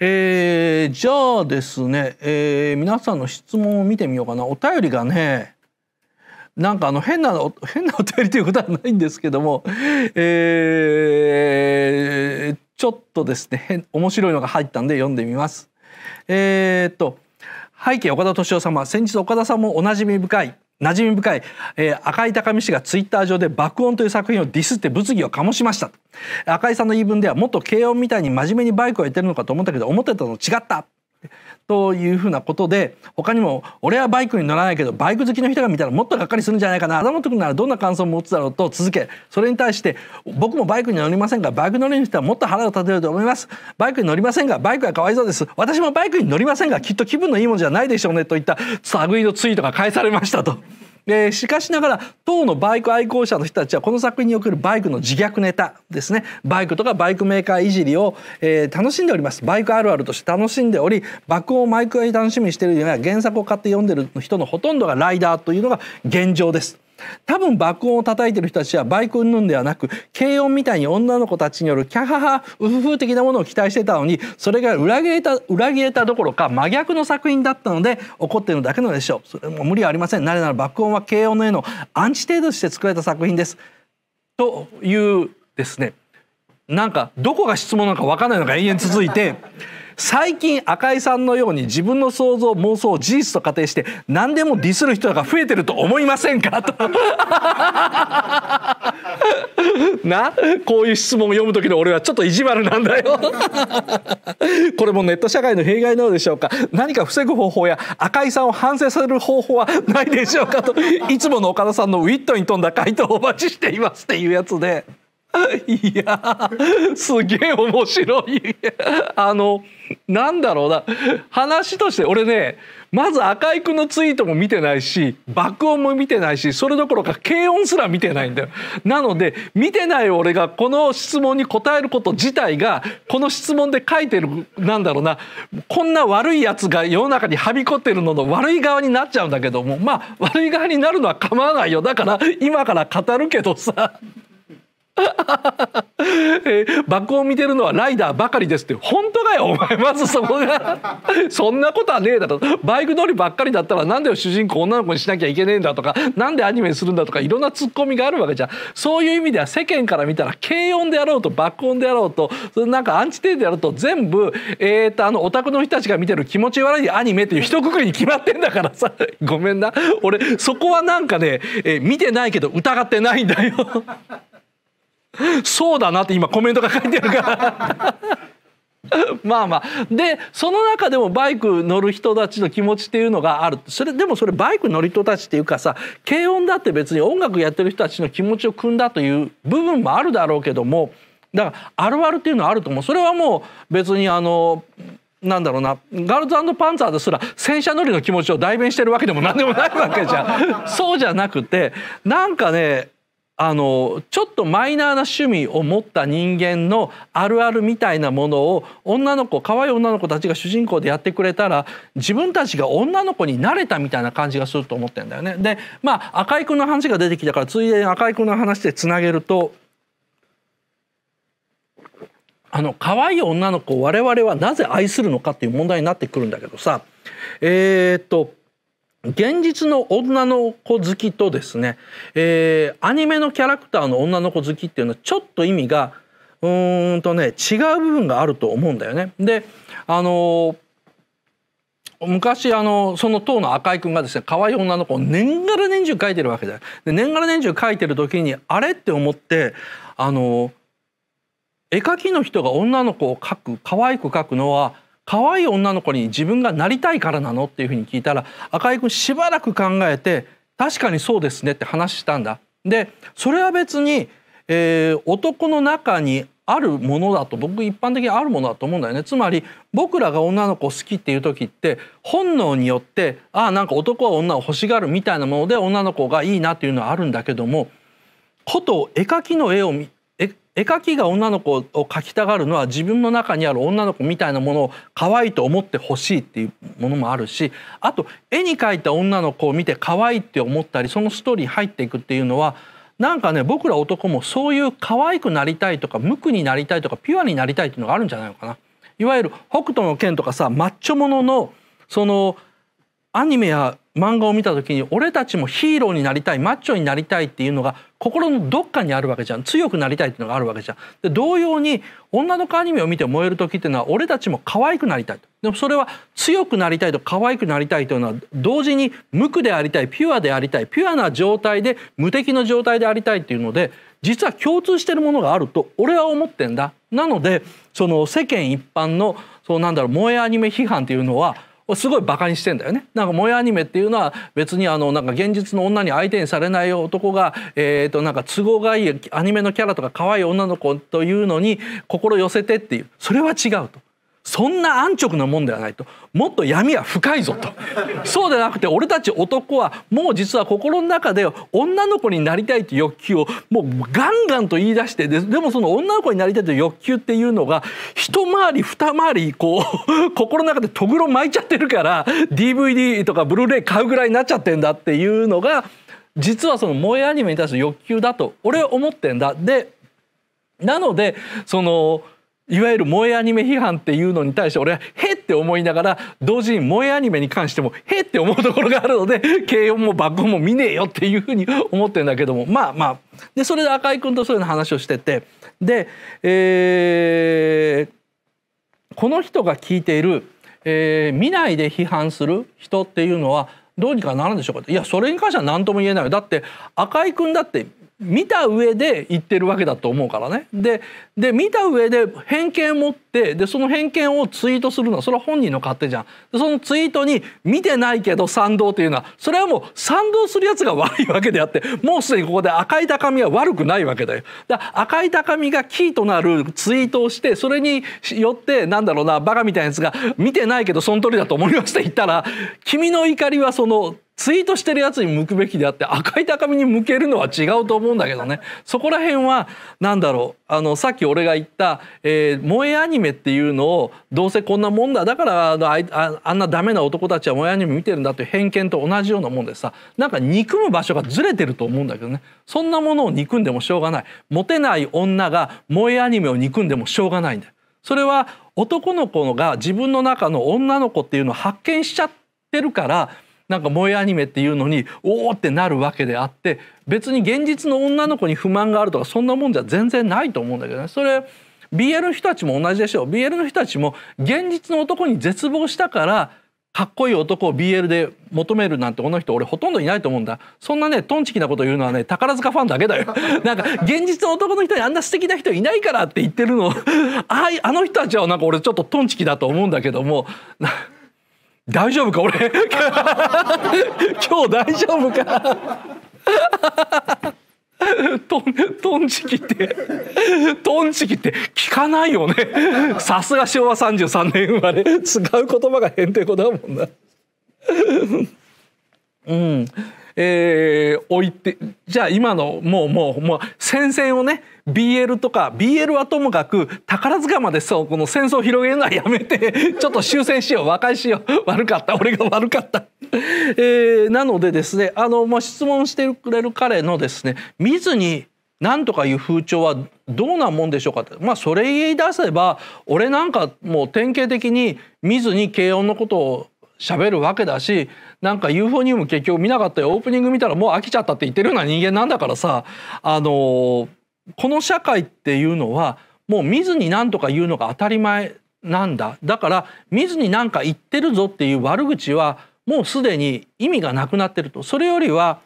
えー、じゃあですね、えー、皆さんの質問を見てみようかなお便りがねなんかあの変な変なお便りということはないんですけども、えー、ちょっとですね面白いのが入ったんで読んでみます。えー、っと背景岡田敏夫様先日岡田さんもおなじみ深い馴染み深い、えー、赤井高見氏がツイッター上で爆音という作品をディスって物議を醸しました赤井さんの言い分ではもっと軽音みたいに真面目にバイクをやってるのかと思ったけど思ってたの違った というふうなことで他にも「俺はバイクに乗らないけどバイク好きの人が見たらもっとがっかりするんじゃないかな」「山本君ならどんな感想を持つだろう」と続けそれに対して「僕もバイクに乗りませんがバイク乗りにしてはもっと腹を立てると思います」「バイクに乗りませんがバイクはかわいそうです」「私もバイクに乗りませんがきっと気分のいいものじゃないでしょうね」といったいのツイートが返されましたと。えー、しかしながら当のバイク愛好者の人たちはこの作品におけるバイクの自虐ネタですねバイクとかバイクメーカーいじりを、えー、楽しんでおりますバイクあるあるとして楽しんでおり爆音を毎回楽しみにしているような原作を買って読んでる人のほとんどがライダーというのが現状です。多分爆音を叩いてる人たちはバイクうんぬんではなく軽音みたいに女の子たちによるキャハハウフフ的なものを期待してたのにそれが裏切れた裏切れたどころか真逆の作品だったので怒ってるだけのでしょうそれも無理はありませんなぜなら爆音は軽音の絵のアンチ程度として作られた作品ですというですねなんかどこが質問なのか分かんないのが延々続いて最近赤井さんのように自分の想像妄想を事実と仮定して何でもディスる人が増えてると思いませんかと なこういう質問を読む時の俺はちょっと意地悪なんだよ これもネット社会の弊害なのでしょうか何か防ぐ方法や赤井さんを反省させる方法はないでしょうかといつもの岡田さんのウィットに富んだ回答をお待ちしていますっていうやつで。いやすげえ面白いあのなんだろうな話として俺ねまず赤井君のツイートも見てないし爆音も見てないしそれどころか軽音すら見てないんだよなので見てない俺がこの質問に答えること自体がこの質問で書いてるなんだろうなこんな悪いやつが世の中にはびこってるのの悪い側になっちゃうんだけどもまあ悪い側になるのは構わないよだから今から語るけどさ えー、バッを見てるのはライダーばかりですって本当かよお前まずそこが そんなことはねえだろバイク乗りばっかりだったらなんで主人公女の子にしなきゃいけねえんだとかなんでアニメにするんだとかいろんなツッコミがあるわけじゃんそういう意味では世間から見たら軽音であろうと爆音であろうとそれなんかアンチテーゼであろうと全部えー、っとあのオタクの人たちが見てる気持ち悪いアニメっていう一括りに決まってんだからさごめんな俺そこはなんかね、えー、見てないけど疑ってないんだよそうだなって今コメントが書いてるから まあまあでその中でもバイク乗る人たちの気持ちっていうのがあるそれでもそれバイク乗り人たちっていうかさ軽音だって別に音楽やってる人たちの気持ちを組んだという部分もあるだろうけどもだからあるあるっていうのはあると思うそれはもう別にあのなんだろうなガールズパンツァーですら戦車乗りの気持ちを代弁してるわけでも何でもないわけじゃんそうじゃなくてなんかねあのちょっとマイナーな趣味を持った人間のあるあるみたいなものを女の子可愛い女の子たちが主人公でやってくれたら自分たちが女の子になれたみたいな感じがすると思ってんだよね。でまあ赤井君の話が出てきたからついでに赤井君の話でつなげるとあの可愛い女の子を我々はなぜ愛するのかっていう問題になってくるんだけどさえー、っと現実の女の子好きとですね、えー、アニメのキャラクターの女の子好きっていうのはちょっと意味がうんとね違う部分があると思うんだよね。であのー、昔あのその当の赤井君がですね可愛い女の子を年がら年中描いてるわけだよ。で年がら年中描いてる時にあれって思ってあの絵描きの人が女の子を描く可愛く描くのは可愛い女の子に自分がなりたいからなのっていうふうに聞いたら赤井君しばらく考えて確かにそうですねって話したんだ。でそれは別に、えー、男の中にあるものだと僕一般的にあるものだと思うんだよねつまり僕らが女の子好きっていう時って本能によってああなんか男は女を欲しがるみたいなもので女の子がいいなっていうのはあるんだけどもこと絵描きの絵を見絵描きが女の子を描きたがるのは自分の中にある女の子みたいなものを可愛いと思ってほしいっていうものもあるしあと絵に描いた女の子を見て可愛いって思ったりそのストーリー入っていくっていうのはなんかね僕ら男もそういう可愛くなりたいとか無垢になりたいとかピュアになりたいっていうのがあるんじゃないのかな。いわゆる北斗の剣とかさマッチョもののそのアニメや漫画を見た時に俺たちもヒーローになりたいマッチョになりたいっていうのが心のどっかにあるわけじゃん強くなりたいっていうのがあるわけじゃんで同様に女の子アニメを見て燃える時っていうのは俺たちも可愛くなりたいとでもそれは強くなりたいと可愛くなりたいというのは同時に無垢でありたいピュアでありたいピュアな状態で無敵の状態でありたいっていうので実は共通してるものがあると俺は思ってんだなのでその世間一般のそうなんだろう萌えアニメ批判っていうのはすごいバカにしてんだよねなんか萌えアニメっていうのは別にあのなんか現実の女に相手にされない男が、えっとなんか都合がいいアニメのキャラとか可愛い女の子というのに心寄せてっていうそれは違うとそんな安直なもんではないともっと闇は深いぞとそうでなくて俺たち男はもう実は心の中で女の子になりたいという欲求をもうガンガンと言い出してでもその女の子になりたいという欲求っていうのが一回り二回りこう 心の中でとぐろ巻いちゃってるから DVD とかブルーレイ買うぐらいになっちゃってんだっていうのが実はその萌えアニメに対する欲求だと俺は思ってんだ。でなのでそのいわゆる萌えアニメ批判っていうのに対して俺はへって思いながら同時に萌えアニメに関してもへって思うところがあるので慶 音も爆音も見ねえよっていうふうに思ってるんだけどもまあまあでそれで赤井君とそういうの話をしててで、えー、この人が聞いている、えー、見ないで批判する人っていうのはどうにかなるんでしょうかいやそれに関しては何とも言えないよだって赤井君だって見た上で言ってるわけだと思うからねでで見た上で偏見を持ってでその偏見をツイートするのはそれは本人の勝手じゃんでそのツイートに見てないけど賛同というのはそれはもう賛同するやつが悪いわけであってもうすでにここで赤い高みは悪くないわけだよだ赤い高みがキーとなるツイートをしてそれによってなんだろうなバカみたいなやつが見てないけどその通りだと思いました言ったら君の怒りはそのツイートしてるやつに向くべきであって赤い高みに向けるのは違うと思うんだけどねそこら辺は何だろうあのさっき俺が言った、えー、萌えアニメっていうのをどうせこんなもんだだからああんなダメな男たちは萌えアニメ見てるんだっていう偏見と同じようなもんでさなんか憎む場所がずれてると思うんだけどねそんなものを憎んでもしょうがないモテない女が萌えアニメを憎んでもしょうがないんだよ。それは男の子が自分の中の女の子っていうのを発見しちゃってるからなんか萌えアニメっていうのにおおってなるわけであって別に現実の女の子に不満があるとかそんなもんじゃ全然ないと思うんだけどねそれ BL の人たちも同じでしょう BL の人たちも現実の男に絶望したからかっこいい男を BL で求めるなんてこの人俺ほとんどいないと思うんだそんなねトンチキなこと言うのはね宝塚ファンだけだよ なんか現実の男の人にあんな素敵な人いないからって言ってるの ああの人たちはなんか俺ちょっとトンチキだと思うんだけども大丈夫か俺 今日大丈夫かトントンチキってトンチキって聞かないよねさすが昭和33年生まれ使う言葉がへんてこだもんなうんえー、置いてじゃあ今のもうもうもう戦線をね BL とか BL はともかく宝塚までそうこの戦争を広げるのはやめて ちょっと終戦しよう和解しよう悪かった俺が悪かった、えー、なのでですねあの、まあ、質問してくれる彼のですね見ずになんとかいう風潮はどうなもんでしょうかってまあそれ言い出せば俺なんかもう典型的に見ずに慶應のことを喋るわけだしなんかユーフォニウム結局見なかったよオープニング見たらもう飽きちゃったって言ってるような人間なんだからさあのこの社会っていうのはもう見ずに何とか言うのが当たり前なんだだから見ずに何か言ってるぞっていう悪口はもうすでに意味がなくなってるとそれよりは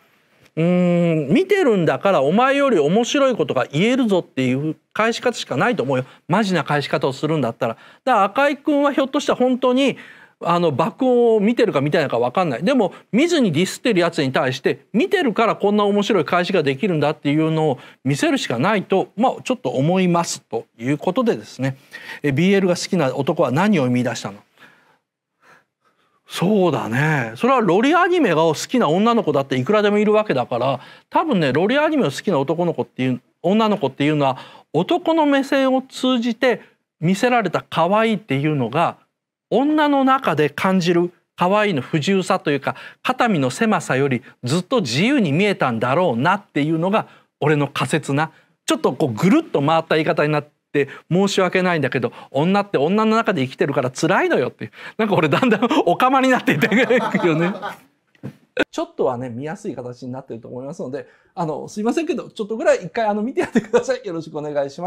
うん見てるんだからお前より面白いことが言えるぞっていう返し方しかないと思うよマジな返し方をするんだったら。だから赤井君はひょっとしたら本当にあの爆音を見てるか見てないか分かんないでも見ずにディスってるやつに対して見てるからこんな面白い返しができるんだっていうのを見せるしかないとまあちょっと思いますということでですね BL が好きな男は何を見出したのそうだねそれはロリアニメが好きな女の子だっていくらでもいるわけだから多分ねロリアニメを好きな男の子っていう女の子っていうのは男の目線を通じて見せられた可愛いっていうのが女の中で感じる可愛いの不自由さというか肩身の狭さよりずっと自由に見えたんだろうなっていうのが俺の仮説なちょっとこうぐるっと回った言い方になって申し訳ないんだけど女って女の中で生きてるから辛いのよってなんか俺だんだん おかまになっていてよね。ちょっとはね見やすい形になってると思いますのであのすいませんけどちょっとぐらい一回あの見てやってくださいよろしくお願いします。